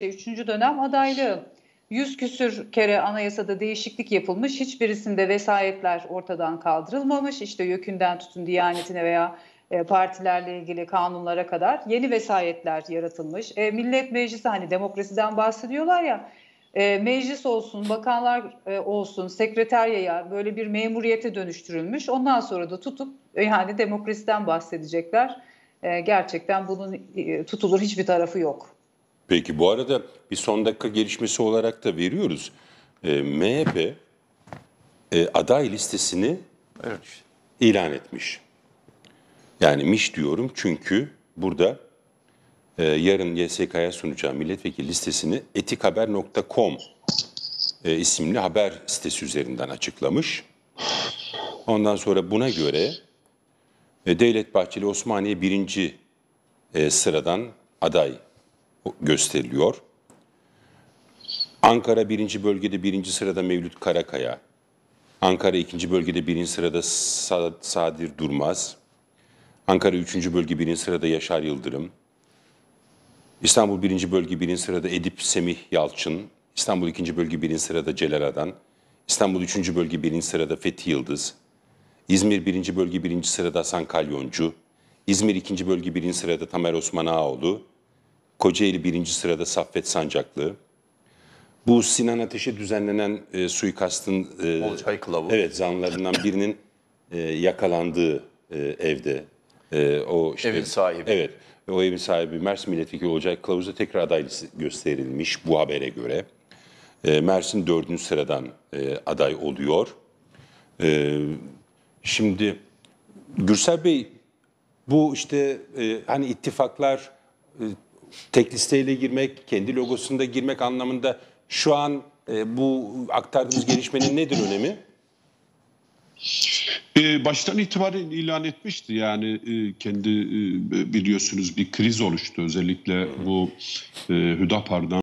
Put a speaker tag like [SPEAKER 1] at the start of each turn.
[SPEAKER 1] E, üçüncü dönem adaylığı. Yüz küsür kere anayasada değişiklik yapılmış. Hiçbirisinde vesayetler ortadan kaldırılmamış. İşte yökünden tutun diyanetine veya e, partilerle ilgili kanunlara kadar yeni vesayetler yaratılmış. E, Millet Meclisi hani demokrasiden bahsediyorlar ya e, meclis olsun, bakanlar e, olsun, sekreteryaya böyle bir memuriyete dönüştürülmüş. Ondan sonra da tutup e, yani demokrasiden bahsedecekler. E, gerçekten bunun e, tutulur hiçbir tarafı yok.
[SPEAKER 2] Peki bu arada bir son dakika gelişmesi olarak da veriyoruz. E, MHP e, aday listesini evet. ilan etmiş. Yani miş diyorum çünkü burada e, yarın YSK'ya sunacağım milletvekili listesini etikhaber.com e, isimli haber sitesi üzerinden açıklamış. Ondan sonra buna göre e, Devlet Bahçeli Osmaniye birinci e, sıradan aday gösteriliyor. Ankara birinci bölgede birinci sırada Mevlüt Karakaya. Ankara ikinci bölgede birinci sırada Sadir Durmaz. Ankara üçüncü bölge birinci sırada Yaşar Yıldırım. İstanbul birinci bölge birinci sırada Edip Semih Yalçın. İstanbul ikinci bölge birinci sırada Celal Adan. İstanbul üçüncü bölge birinci sırada Fethi Yıldız. İzmir birinci bölge birinci sırada Hasan Kalyoncu. İzmir ikinci bölge birinci sırada Tamer Osman Ağoğlu. Kocaeli birinci sırada Saffet Sancaklı. Bu Sinan Ateş'e düzenlenen e, suikastın e, Evet zanlarından birinin e, yakalandığı e, evde. E, o işte, evin sahibi. Evet. O evin sahibi Mers Milletvekili Olcay Kılavuz'a tekrar aday gösterilmiş bu habere göre. E, Mersin dördüncü sıradan e, aday oluyor. E, şimdi Gürsel Bey bu işte e, hani ittifaklar e, tek listeyle girmek, kendi logosunda girmek anlamında şu an e, bu aktardığımız gelişmenin nedir önemi? Ee, baştan itibaren ilan etmişti yani e, kendi e, biliyorsunuz bir kriz oluştu özellikle bu e, Hüdapar'dan